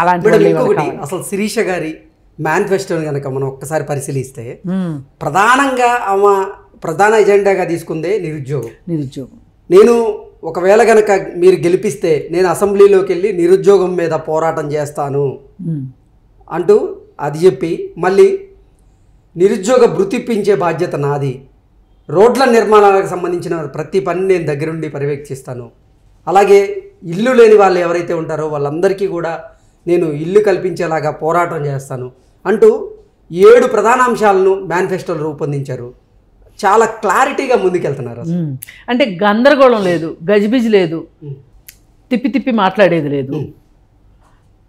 అలాంటి అసలు శిరీష గారి మేనిఫెస్టోని కనుక మనం ఒక్కసారి పరిశీలిస్తే ప్రధానంగా ఆమె ప్రధాన ఎజెండాగా తీసుకుందే నిరుద్యోగం నిరుద్యోగం నేను ఒకవేళ కనుక మీరు గెలిపిస్తే నేను అసెంబ్లీలోకి వెళ్ళి నిరుద్యోగం మీద పోరాటం చేస్తాను అంటూ అది చెప్పి మళ్ళీ నిరుద్యోగ బృతిప్పించే బాధ్యత నాది రోడ్ల నిర్మాణాలకు సంబంధించిన ప్రతి పని నేను దగ్గరుండి పర్యవేక్షిస్తాను అలాగే ఇల్లు లేని వాళ్ళు ఎవరైతే ఉంటారో వాళ్ళందరికీ కూడా నేను ఇల్లు కల్పించేలాగా పోరాటం చేస్తాను అంటూ ఏడు ప్రధాన అంశాలను మేనిఫెస్టోలు రూపొందించారు చాలా క్లారిటీగా ముందుకెళ్తున్నారు అంటే గందరగోళం లేదు గజిబిజ్ లేదు తిప్పి తిప్పి మాట్లాడేది లేదు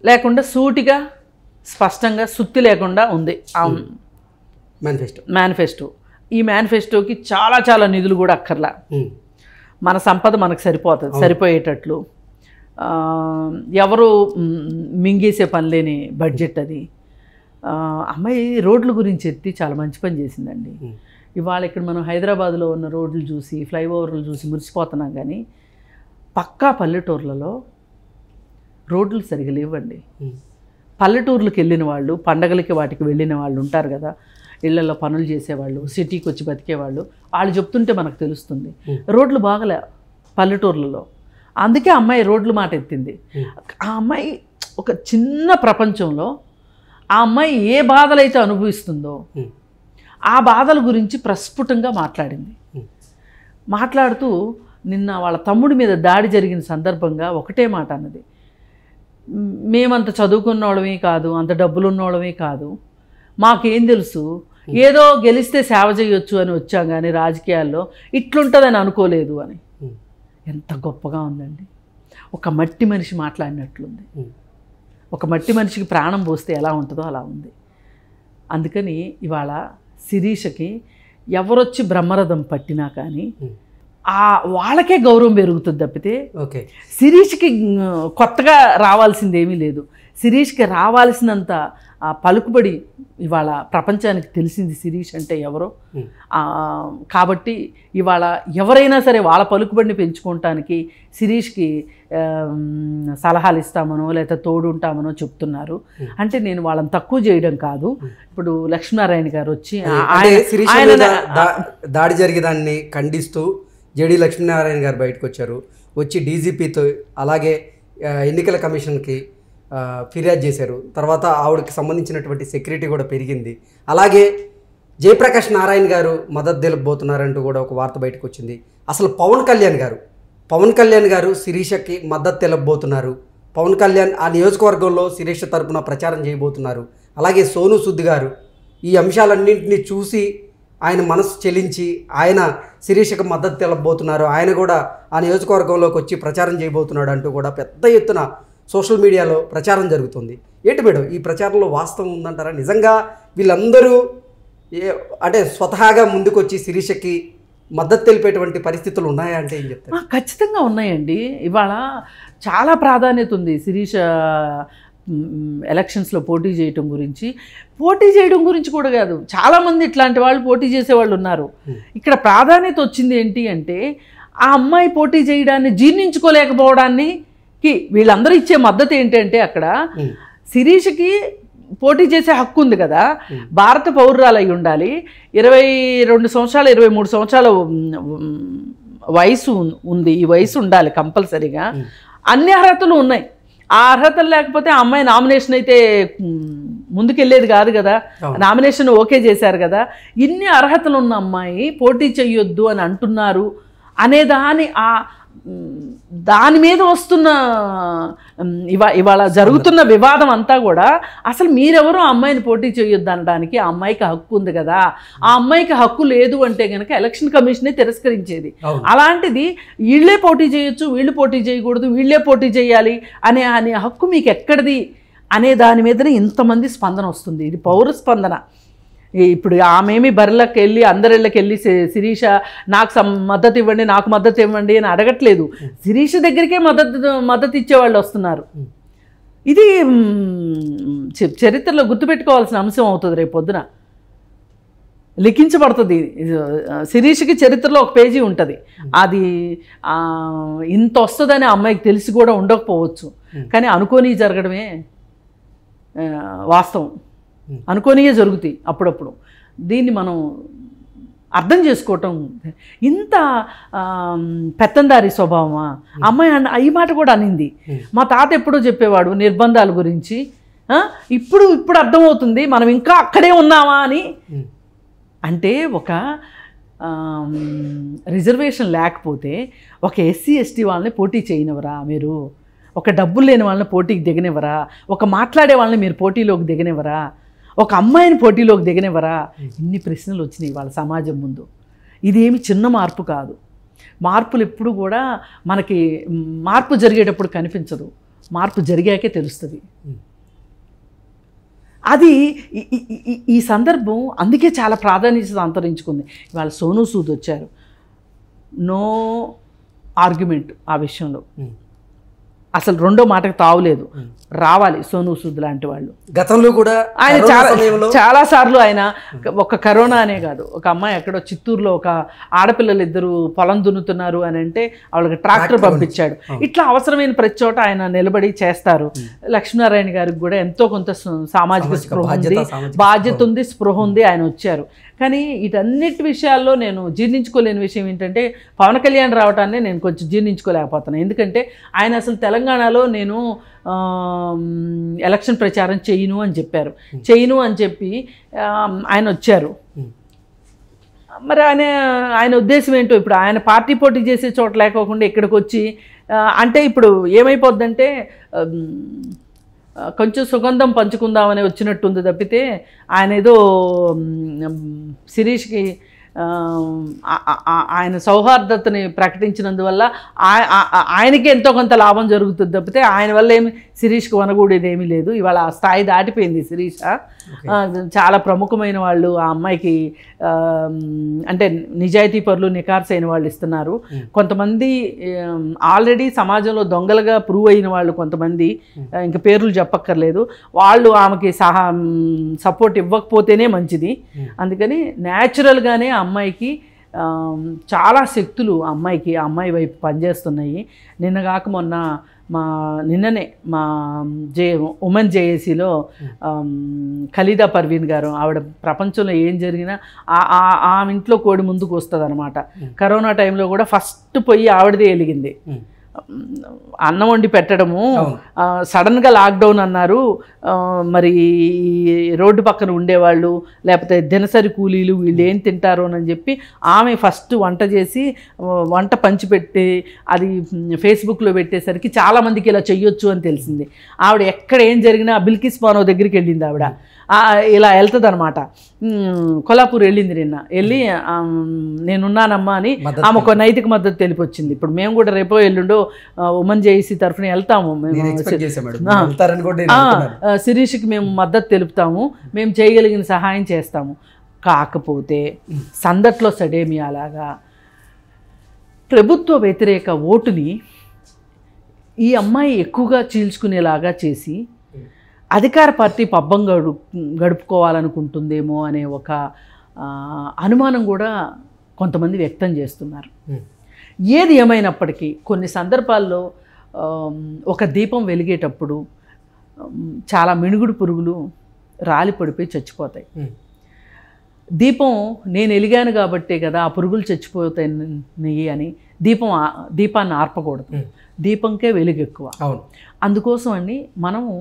లేకుండా సూటిగా స్పష్టంగా సుత్తి లేకుండా ఉంది మేనిఫెస్టో మేనిఫెస్టో ఈ మేనిఫెస్టోకి చాలా చాలా నిధులు కూడా అక్కర్లా మన సంపద మనకు సరిపోతుంది సరిపోయేటట్లు ఎవరు మింగేసే పని లేని బడ్జెట్ అది అమ్మాయి రోడ్ల గురించి ఎత్తి చాలా మంచి పని చేసిందండి ఇవాళ ఇక్కడ మనం హైదరాబాద్లో ఉన్న రోడ్లు చూసి ఫ్లైఓవర్లు చూసి మురిసిపోతున్నాం కానీ పక్కా పల్లెటూర్లలో రోడ్లు సరిగా లేవండి పల్లెటూర్లకు వెళ్ళిన వాళ్ళు పండగలకి వాటికి వెళ్ళిన వాళ్ళు ఉంటారు కదా ఇళ్లలో పనులు చేసేవాళ్ళు సిటీకి వచ్చి బతికేవాళ్ళు వాళ్ళు చెప్తుంటే మనకు తెలుస్తుంది రోడ్లు బాగలే పల్లెటూర్లలో అందుకే అమ్మాయి రోడ్లు మాట ఎత్తింది ఆ అమ్మాయి ఒక చిన్న ప్రపంచంలో ఆ అమ్మాయి ఏ బాధలైతే అనుభవిస్తుందో ఆ బాధల గురించి ప్రస్ఫుటంగా మాట్లాడింది మాట్లాడుతూ నిన్న వాళ్ళ తమ్ముడి మీద దాడి జరిగిన సందర్భంగా ఒకటే మాట అన్నది మేమంత చదువుకున్నోళ్ళమే కాదు అంత డబ్బులు ఉన్నోళ్ళమే కాదు మాకేం తెలుసు ఏదో గెలిస్తే సేవ చేయొచ్చు అని వచ్చాం కానీ రాజకీయాల్లో ఇట్లుంటుందని అనుకోలేదు అని ఎంత గొప్పగా ఉందండి ఒక మట్టి మనిషి మాట్లాడినట్లుంది ఒక మట్టి మనిషికి ప్రాణం పోస్తే ఎలా ఉంటుందో అలా ఉంది అందుకని ఇవాళ శిరీషకి ఎవరొచ్చి బ్రహ్మరథం పట్టినా కానీ ఆ వాళ్ళకే గౌరవం పెరుగుతుంది తప్పితే ఓకే శిరీష్కి కొత్తగా రావాల్సింది ఏమీ లేదు శిరీష్కి రావాల్సినంత పలుకుబడి ఇవాళ ప్రపంచానికి తెలిసింది శిరీష్ అంటే ఎవరో కాబట్టి ఇవాళ ఎవరైనా సరే వాళ్ళ పలుకుబడిని పెంచుకోవటానికి శిరీష్కి సలహాలు ఇస్తామనో లేకపోతే తోడుంటామనో చెప్తున్నారు అంటే నేను వాళ్ళని తక్కువ చేయడం కాదు ఇప్పుడు లక్ష్మీనారాయణ గారు వచ్చి దాడి జరిగేదాన్ని ఖండిస్తూ జేడి లక్ష్మీనారాయణ గారు బయటకు వచ్చారు వచ్చి డీజీపీతో అలాగే ఎన్నికల కమిషన్కి ఫిర్యాదు చేశారు తర్వాత ఆవిడకి సంబంధించినటువంటి సెక్యూరిటీ కూడా పెరిగింది అలాగే జయప్రకాష్ నారాయణ గారు మద్దతు తెలుపుబోతున్నారంటూ కూడా ఒక వార్త బయటకు వచ్చింది అసలు పవన్ కళ్యాణ్ గారు పవన్ కళ్యాణ్ గారు శిరీషకి మద్దతు తెలపబోతున్నారు పవన్ కళ్యాణ్ ఆ నియోజకవర్గంలో శిరీష తరపున ప్రచారం చేయబోతున్నారు అలాగే సోను సుద్ గారు ఈ అంశాలన్నింటినీ చూసి ఆయన మనసు చెలించి ఆయన శిరీషకు మద్దతు తెలపబోతున్నారు ఆయన కూడా ఆ నియోజకవర్గంలోకి వచ్చి ప్రచారం చేయబోతున్నాడు అంటూ కూడా పెద్ద ఎత్తున సోషల్ మీడియాలో ప్రచారం జరుగుతుంది ఏంటి మేడం ఈ ప్రచారంలో వాస్తవం ఉందంటారా నిజంగా వీళ్ళందరూ ఏ అంటే స్వతహాగా ముందుకొచ్చి శిరీషకి మద్దతు తెలిపేటువంటి పరిస్థితులు ఉన్నాయా అంటే ఏం చెప్తారు ఖచ్చితంగా ఉన్నాయండి ఇవాళ చాలా ప్రాధాన్యత ఉంది శిరీష ఎలక్షన్స్లో పోటీ చేయటం గురించి పోటీ చేయడం గురించి కూడా కాదు చాలామంది ఇట్లాంటి వాళ్ళు పోటీ చేసేవాళ్ళు ఉన్నారు ఇక్కడ ప్రాధాన్యత వచ్చింది ఏంటి అంటే ఆ అమ్మాయి పోటీ చేయడాన్ని జీర్ణించుకోలేకపోవడాన్ని కి వీళ్ళందరూ ఇచ్చే మద్దతు ఏంటంటే అక్కడ శిరీష్కి పోటీ చేసే హక్కు ఉంది కదా భారత పౌరురాలు అయి ఉండాలి ఇరవై రెండు సంవత్సరాలు ఇరవై మూడు సంవత్సరాల వయసు ఉంది ఈ వయసు ఉండాలి కంపల్సరీగా అన్ని అర్హతలు ఉన్నాయి ఆ అర్హతలు లేకపోతే ఆ అమ్మాయి నామినేషన్ అయితే ముందుకెళ్ళేది కాదు కదా నామినేషన్ ఓకే చేశారు కదా ఇన్ని అర్హతలు ఉన్న అమ్మాయి పోటీ చేయొద్దు అని అంటున్నారు అనేదాని ఆ దాని మీద వస్తున్న ఇవా ఇవాళ జరుగుతున్న వివాదం అంతా కూడా అసలు మీరెవరు ఆ అమ్మాయిని పోటీ చేయొద్దు అనడానికి ఆ అమ్మాయికి హక్కు ఉంది కదా ఆ అమ్మాయికి హక్కు లేదు అంటే కనుక ఎలక్షన్ కమిషనే తిరస్కరించేది అలాంటిది వీళ్ళే పోటీ చేయొచ్చు వీళ్ళు పోటీ చేయకూడదు వీళ్ళే పోటీ చేయాలి అనే అనే హక్కు మీకు ఎక్కడిది అనే దాని మీదనే ఇంతమంది స్పందన వస్తుంది ఇది పౌర స్పందన ఇప్పుడు ఆమెమి బరిలోకి వెళ్ళి అందరిళ్ళకి వెళ్ళి శిరీష నాకు మద్దతు ఇవ్వండి నాకు మద్దతు ఇవ్వండి అని అడగట్లేదు శిరీష దగ్గరికే మద్దతు మద్దతు ఇచ్చేవాళ్ళు వస్తున్నారు ఇది చరిత్రలో గుర్తుపెట్టుకోవాల్సిన అంశం అవుతుంది రేపు పొద్దున లిఖించబడుతుంది శిరీష్కి చరిత్రలో ఒక పేజీ ఉంటుంది అది ఇంత వస్తుందని అమ్మాయికి తెలిసి కూడా ఉండకపోవచ్చు కానీ అనుకోని జరగడమే వాస్తవం అనుకోనియే జరుగుతాయి అప్పుడప్పుడు దీన్ని మనం అర్థం చేసుకోవటం ఇంత పెత్తందారి స్వభావమా అమ్మాయి అన్న ఈ మాట కూడా అనింది మా తాత ఎప్పుడో చెప్పేవాడు నిర్బంధాల గురించి ఇప్పుడు ఇప్పుడు అర్థమవుతుంది మనం ఇంకా అక్కడే ఉన్నామా అని అంటే ఒక రిజర్వేషన్ లేకపోతే ఒక ఎస్సీ ఎస్టీ వాళ్ళని పోటీ చేయనివరా మీరు ఒక డబ్బులు లేని వాళ్ళని పోటీకి దిగనివ్వరా ఒక మాట్లాడే వాళ్ళని మీరు పోటీలోకి దిగనివ్వరా ఒక అమ్మాయిని పోటీలోకి దిగనివ్వరా ఇన్ని ప్రశ్నలు వచ్చినాయి వాళ్ళ సమాజం ముందు ఇదేమి చిన్న మార్పు కాదు మార్పులు ఎప్పుడు కూడా మనకి మార్పు జరిగేటప్పుడు కనిపించదు మార్పు జరిగాకే తెలుస్తుంది అది ఈ సందర్భం అందుకే చాలా ప్రాధాన్యత అంతరించుకుంది ఇవాళ సోనూ సూద్ వచ్చారు నో ఆర్గ్యుమెంట్ ఆ విషయంలో అసలు రెండో మాటకు తావులేదు రావాలి సోను సూద్ లాంటి వాళ్ళు గతంలో కూడా ఆయన చాలా చాలా సార్లు ఆయన ఒక కరోనా అనే కాదు ఒక అమ్మాయి ఎక్కడో చిత్తూరులో ఒక ఆడపిల్లలు ఇద్దరు పొలం దున్నుతున్నారు అని అంటే వాళ్ళకి ట్రాక్టర్ పంపించాడు ఇట్లా అవసరమైన ప్రతి చోట ఆయన నిలబడి చేస్తారు లక్ష్మీనారాయణ గారికి కూడా ఎంతో కొంత సామాజిక స్పృహ ఉంది బాధ్యత ఉంది స్పృహ ఉంది ఆయన వచ్చారు కానీ ఇటన్నిటి విషయాల్లో నేను జీర్ణించుకోలేని విషయం ఏంటంటే పవన్ కళ్యాణ్ రావటాన్ని నేను కొంచెం జీర్ణించుకోలేకపోతున్నాను ఎందుకంటే ఆయన అసలు తెలంగాణలో నేను ఎలక్షన్ ప్రచారం చేయను అని చెప్పారు చేయను అని చెప్పి ఆయన వచ్చారు మరి ఆయన ఆయన ఉద్దేశం ఏంటో ఇప్పుడు ఆయన పార్టీ పోటీ చేసే చోట లేకోకుండా ఇక్కడికి వచ్చి అంటే ఇప్పుడు ఏమైపోద్దంటే కొంచెం సుగంధం పంచుకుందామని వచ్చినట్టుంది తప్పితే ఆయన ఏదో శిరీష్కి ఆయన సౌహార్దతని ప్రకటించినందువల్ల ఆయనకి ఎంతో కొంత లాభం జరుగుతుంది తప్పితే ఆయన వల్ల ఏమి శిరీష్కి వనగూడేది ఏమీ లేదు ఇవాళ ఆ స్థాయి దాటిపోయింది శిరీష చాలా ప్రముఖమైన వాళ్ళు ఆ అమ్మాయికి అంటే నిజాయితీ పరులు నికార్స్ అయిన వాళ్ళు ఇస్తున్నారు కొంతమంది ఆల్రెడీ సమాజంలో దొంగలుగా ప్రూవ్ అయిన వాళ్ళు కొంతమంది ఇంక పేర్లు చెప్పక్కర్లేదు వాళ్ళు ఆమెకి సహా సపోర్ట్ ఇవ్వకపోతేనే మంచిది అందుకని న్యాచురల్గానే ఆ అమ్మాయికి చాలా శక్తులు అమ్మాయికి అమ్మాయి వైపు పనిచేస్తున్నాయి నిన్న కాక మొన్న మా నిన్ననే మా జే ఉమెన్ జేఏసీలో ఖలీదా పర్వీన్ గారు ఆవిడ ప్రపంచంలో ఏం జరిగినా ఆమె ఇంట్లో కోడి ముందుకు వస్తుంది అనమాట కరోనా టైంలో కూడా ఫస్ట్ పోయి ఆవిడదే వెలిగింది అన్నం వండి పెట్టడము సడన్గా లాక్డౌన్ అన్నారు మరి రోడ్డు పక్కన ఉండేవాళ్ళు లేకపోతే దినసరి కూలీలు వీళ్ళు ఏం తింటారు అని చెప్పి ఆమె ఫస్ట్ వంట చేసి వంట పంచిపెట్టి అది ఫేస్బుక్లో పెట్టేసరికి చాలామందికి ఇలా చెయ్యొచ్చు అని తెలిసింది ఆవిడ ఎక్కడ ఏం జరిగినా బిల్కిస్ బానో దగ్గరికి వెళ్ళింది ఆవిడ ఇలా వెళ్తుంది అనమాట కొల్లాపూర్ వెళ్ళింది నిన్న వెళ్ళి నేనున్నానమ్మా అని ఆమె ఒక నైతిక మద్దతు తెలిపొచ్చింది ఇప్పుడు మేము కూడా రేపో ఎల్లుండో ఉమెన్ జేఈసీ తరఫున వెళ్తాము మేము శిరీష్కి మేము మద్దతు తెలుపుతాము మేము చేయగలిగిన సహాయం చేస్తాము కాకపోతే సందట్లో సడేమి అలాగా ప్రభుత్వ వ్యతిరేక ఓటుని ఈ అమ్మాయి ఎక్కువగా చీల్చుకునేలాగా చేసి అధికార పార్టీ పబ్బం గడు గడుపుకోవాలనుకుంటుందేమో అనే ఒక అనుమానం కూడా కొంతమంది వ్యక్తం చేస్తున్నారు ఏది ఏమైనప్పటికీ కొన్ని సందర్భాల్లో ఒక దీపం వెలిగేటప్పుడు చాలా మిణుగుడు పురుగులు రాలి పడిపోయి చచ్చిపోతాయి దీపం నేను వెలిగాను కాబట్టే కదా ఆ పురుగులు చచ్చిపోతాయి అని దీపం దీపాన్ని ఆర్పకూడదు దీపంకే వెలుగు ఎక్కువ అవును అందుకోసం అండి మనము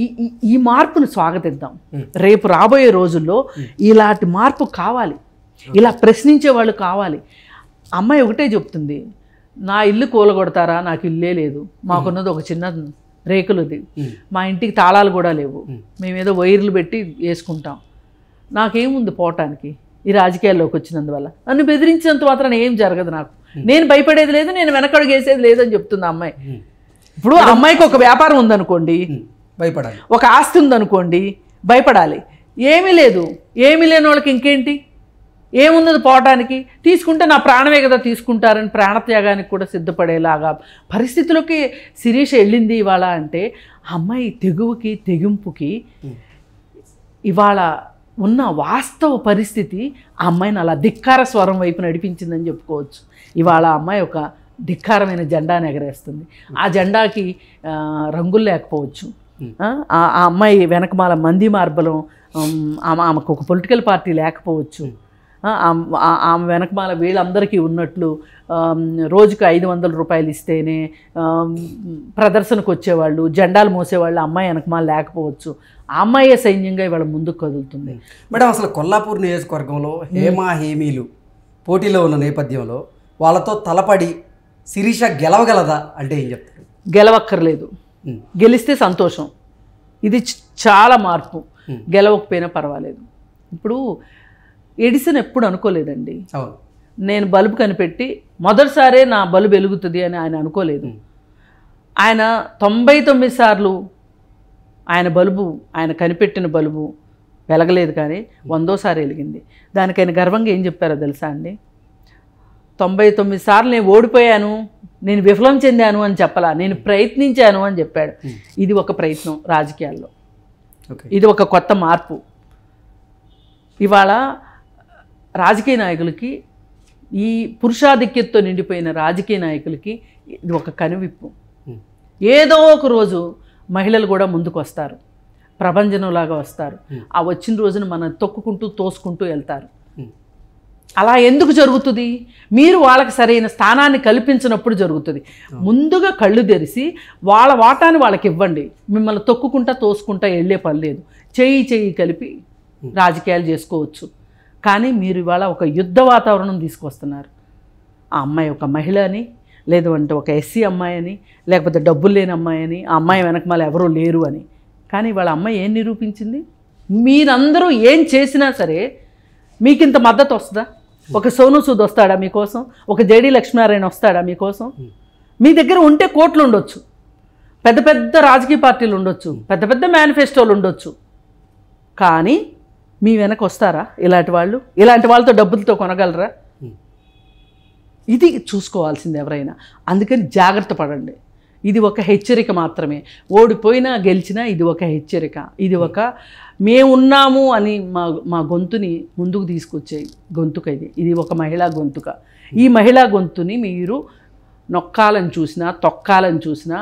ఈ ఈ మార్పును స్వాగతిద్దాం రేపు రాబోయే రోజుల్లో ఇలాంటి మార్పు కావాలి ఇలా ప్రశ్నించే వాళ్ళు కావాలి అమ్మాయి ఒకటే చెప్తుంది నా ఇల్లు కూలగొడతారా నాకు ఇల్లే లేదు మాకున్నది ఒక చిన్న రేకులది మా ఇంటికి తాళాలు కూడా లేవు మేమేదో వైర్లు పెట్టి వేసుకుంటాం నాకేముంది పోవటానికి ఈ రాజకీయాల్లోకి వచ్చినందువల్ల నన్ను బెదిరించినంత మాత్రం ఏం జరగదు నాకు నేను భయపడేది లేదు నేను వెనకడుగేసేది లేదని చెప్తుంది అమ్మాయి ఇప్పుడు అమ్మాయికి ఒక వ్యాపారం ఉందనుకోండి భయపడాలి ఒక ఆస్తి ఉందనుకోండి భయపడాలి ఏమీ లేదు ఏమీ లేని వాళ్ళకి ఇంకేంటి ఏమున్నది పోవటానికి తీసుకుంటే నా ప్రాణమే కదా తీసుకుంటారని ప్రాణత్యాగానికి కూడా సిద్ధపడేలాగా పరిస్థితులకి శిరీష్ వెళ్ళింది ఇవాళ అంటే అమ్మాయి తెగువకి తెగింపుకి ఇవాళ ఉన్న వాస్తవ పరిస్థితి ఆ అమ్మాయిని అలా ధిక్కార స్వరం వైపు నడిపించిందని చెప్పుకోవచ్చు ఇవాళ అమ్మాయి ఒక ధిక్కారమైన జెండాను ఎగరేస్తుంది ఆ జెండాకి రంగులు లేకపోవచ్చు ఆ అమ్మాయి వెనకమాల మంది మార్బలం ఆమె ఆమెకు ఒక పొలిటికల్ పార్టీ లేకపోవచ్చు ఆమె వెనకమాల వీళ్ళందరికీ ఉన్నట్లు రోజుకు ఐదు వందల రూపాయలు ఇస్తేనే ప్రదర్శనకు వచ్చేవాళ్ళు జెండాలు మోసేవాళ్ళు అమ్మాయి వెనకమాల లేకపోవచ్చు ఆ అమ్మాయే సైన్యంగా ఇవాళ ముందుకు కదులుతుంది మేడం అసలు కొల్లాపూర్ నియోజకవర్గంలో హేమా హేమీలు పోటీలో ఉన్న నేపథ్యంలో వాళ్ళతో తలపడి శిరీష గెలవగలదా అంటే ఏం చెప్తారు గెలవక్కర్లేదు Hmm. గెలిస్తే సంతోషం ఇది చాలా మార్పు hmm. గెలవకపోయినా పర్వాలేదు ఇప్పుడు ఎడిసన్ ఎప్పుడు అనుకోలేదండి నేను బల్బు కనిపెట్టి మొదటిసారే నా బల్బు వెలుగుతుంది అని ఆయన అనుకోలేదు hmm. ఆయన తొంభై తొమ్మిది సార్లు ఆయన బల్బు ఆయన కనిపెట్టిన బల్బు వెలగలేదు కానీ వందోసారి వెలిగింది దానికైనా గర్వంగా ఏం చెప్పారో తెలుసా అండి తొంభై తొమ్మిది సార్లు నేను ఓడిపోయాను నేను విఫలం చెందాను అని చెప్పలా నేను ప్రయత్నించాను అని చెప్పాడు hmm. ఇది ఒక ప్రయత్నం రాజకీయాల్లో ఇది ఒక కొత్త మార్పు ఇవాళ రాజకీయ నాయకులకి ఈ పురుషాధిక్యతతో నిండిపోయిన రాజకీయ నాయకులకి ఇది ఒక కనువిప్పు hmm. ఏదో ఒక రోజు మహిళలు కూడా ముందుకు వస్తారు ప్రభంజనంలాగా వస్తారు hmm. ఆ వచ్చిన రోజున మనం తొక్కుకుంటూ తోసుకుంటూ వెళ్తారు అలా ఎందుకు జరుగుతుంది మీరు వాళ్ళకి సరైన స్థానాన్ని కల్పించినప్పుడు జరుగుతుంది ముందుగా కళ్ళు తెరిసి వాళ్ళ వాటాన్ని వాళ్ళకి ఇవ్వండి మిమ్మల్ని తొక్కుకుంటా తోసుకుంటా వెళ్ళే పని లేదు చేయి చేయి కలిపి రాజకీయాలు చేసుకోవచ్చు కానీ మీరు ఇవాళ ఒక యుద్ధ వాతావరణం తీసుకొస్తున్నారు ఆ అమ్మాయి ఒక మహిళ అని లేదు అంటే ఒక ఎస్సీ అమ్మాయి అని లేకపోతే డబ్బులు లేని అమ్మాయి అని ఆ అమ్మాయి వెనక మళ్ళీ ఎవరూ లేరు అని కానీ వాళ్ళ అమ్మాయి ఏం నిరూపించింది మీరందరూ ఏం చేసినా సరే మీకు ఇంత మద్దతు వస్తుందా Hmm. ఒక సోను సూద్ వస్తాడా మీకోసం ఒక జేడీ లక్ష్మీనారాయణ వస్తాడా మీకోసం hmm. మీ దగ్గర ఉంటే కోట్లు ఉండొచ్చు పెద్ద పెద్ద రాజకీయ పార్టీలు ఉండొచ్చు hmm. పెద్ద పెద్ద మేనిఫెస్టోలు ఉండొచ్చు కానీ మీ వెనక వస్తారా ఇలాంటి వాళ్ళు ఇలాంటి వాళ్ళతో డబ్బులతో కొనగలరా ఇది చూసుకోవాల్సింది ఎవరైనా అందుకని జాగ్రత్త పడండి ఇది ఒక హెచ్చరిక మాత్రమే ఓడిపోయినా గెలిచినా ఇది ఒక హెచ్చరిక ఇది ఒక మేమున్నాము అని మా మా గొంతుని ముందుకు తీసుకొచ్చే గొంతుక ఇది ఇది ఒక మహిళా గొంతుక ఈ మహిళా గొంతుని మీరు నొక్కాలని చూసినా తొక్కాలని చూసినా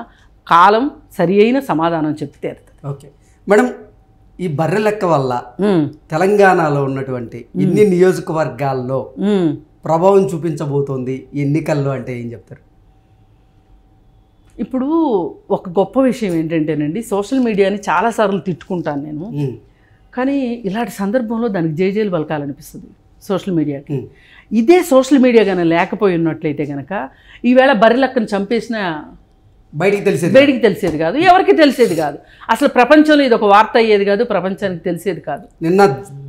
కాలం సరి అయిన సమాధానం చెప్పి తీరుతుంది ఓకే మేడం ఈ బర్రె లెక్క వల్ల తెలంగాణలో ఉన్నటువంటి ఇన్ని నియోజకవర్గాల్లో ప్రభావం చూపించబోతోంది ఎన్నికల్లో అంటే ఏం చెప్తారు ఇప్పుడు ఒక గొప్ప విషయం ఏంటంటేనండి సోషల్ మీడియాని చాలాసార్లు తిట్టుకుంటాను నేను కానీ ఇలాంటి సందర్భంలో దానికి జేజేలు పలకాలనిపిస్తుంది సోషల్ మీడియాకి ఇదే సోషల్ మీడియా కనుక లేకపోయి ఉన్నట్లయితే కనుక ఈవేళ బరిలక్కను చంపేసిన బయటికి తెలిసేది బయటికి తెలిసేది కాదు ఎవరికి తెలిసేది కాదు అసలు ప్రపంచంలో ఇది ఒక వార్త అయ్యేది కాదు ప్రపంచానికి తెలిసేది కాదు నిన్న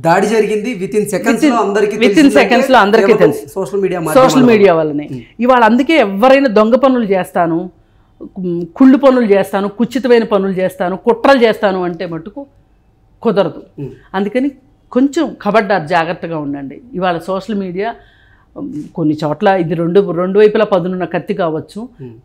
దాడి జరిగింది విత్ ఇన్ సెకండ్స్ అందరికీ విత్ ఇన్ సెకండ్స్ లో అందరికీ తెలుసు సోషల్ మీడియా సోషల్ మీడియా వల్లనే ఇవాళ అందుకే ఎవరైనా దొంగ పనులు చేస్తాను కుళ్ళు పనులు చేస్తాను కుచితమైన పనులు చేస్తాను కుట్రలు చేస్తాను అంటే మటుకు కుదరదు అందుకని కొంచెం కబడ్డారు జాగ్రత్తగా ఉండండి ఇవాళ సోషల్ మీడియా కొన్ని చోట్ల ఇది రెండు రెండు వైపులా పదునున్న కత్తి కావచ్చు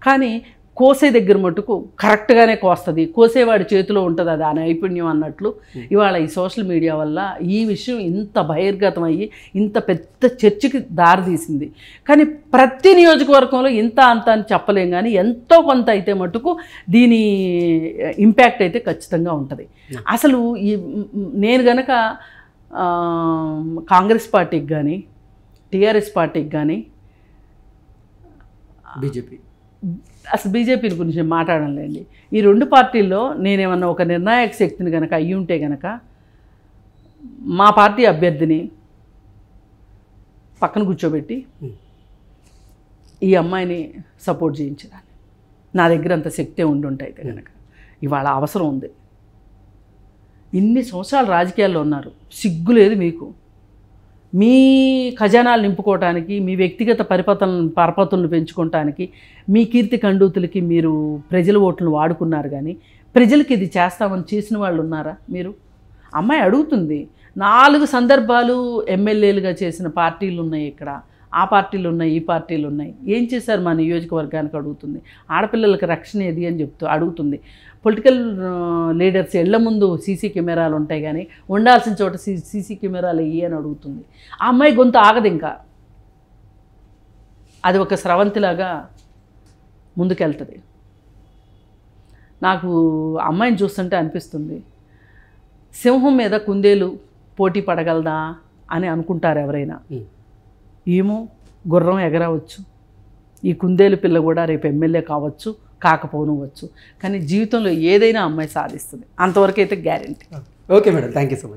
కానీ కోసే దగ్గర మటుకు కరెక్ట్గానే కోస్తుంది కోసేవాడి చేతిలో ఉంటుంది అది ఆ నైపుణ్యం అన్నట్లు ఇవాళ ఈ సోషల్ మీడియా వల్ల ఈ విషయం ఇంత బహిర్గతం అయ్యి ఇంత పెద్ద చర్చకి దారితీసింది కానీ ప్రతి నియోజకవర్గంలో ఇంత అంత అని చెప్పలేం కానీ ఎంతో కొంత అయితే మటుకు దీని ఇంపాక్ట్ అయితే ఖచ్చితంగా ఉంటుంది అసలు ఈ నేను గనక కాంగ్రెస్ పార్టీకి కానీ టీఆర్ఎస్ పార్టీకి కానీ బీజేపీ అసలు బీజేపీని గురించి మాట్లాడలేండి ఈ రెండు పార్టీల్లో నేనేమన్నా ఒక నిర్ణాయక శక్తిని కనుక అయ్యి ఉంటే కనుక మా పార్టీ అభ్యర్థిని పక్కన కూర్చోబెట్టి ఈ అమ్మాయిని సపోర్ట్ చేయించడానికి నా దగ్గర అంత శక్తే ఉండుంటాయి కనుక ఇవాళ అవసరం ఉంది ఇన్ని సంవత్సరాలు రాజకీయాల్లో ఉన్నారు సిగ్గు లేదు మీకు మీ ఖజానాలు నింపుకోవటానికి మీ వ్యక్తిగత పరిపతులను పరపతులను పెంచుకోవటానికి మీ కీర్తి కండూతులకి మీరు ప్రజల ఓట్లను వాడుకున్నారు కానీ ప్రజలకి ఇది చేస్తామని చేసిన వాళ్ళు ఉన్నారా మీరు అమ్మాయి అడుగుతుంది నాలుగు సందర్భాలు ఎమ్మెల్యేలుగా చేసిన పార్టీలు ఉన్నాయి ఇక్కడ ఆ పార్టీలు ఉన్నాయి ఈ పార్టీలు ఉన్నాయి ఏం చేశారు మా నియోజకవర్గానికి అడుగుతుంది ఆడపిల్లలకు రక్షణ ఏది అని చెప్తూ అడుగుతుంది పొలిటికల్ లీడర్స్ ఎళ్ల ముందు సీసీ కెమెరాలు ఉంటాయి కానీ ఉండాల్సిన చోట సీసీ కెమెరాలు ఇవి అని అడుగుతుంది ఆ అమ్మాయి గొంతు ఆగదు ఇంకా అది ఒక స్రవంతిలాగా ముందుకెళ్తుంది నాకు అమ్మాయిని చూస్తుంటే అనిపిస్తుంది సింహం మీద కుందేలు పోటీ పడగలదా అని అనుకుంటారు ఎవరైనా ఏమో గుర్రం ఎగరవచ్చు ఈ కుందేలు పిల్ల కూడా రేపు ఎమ్మెల్యే కావచ్చు కాకపోనవచ్చు కానీ జీవితంలో ఏదైనా అమ్మాయి సాధిస్తుంది అంతవరకు అయితే guarantee okay madam thank you so much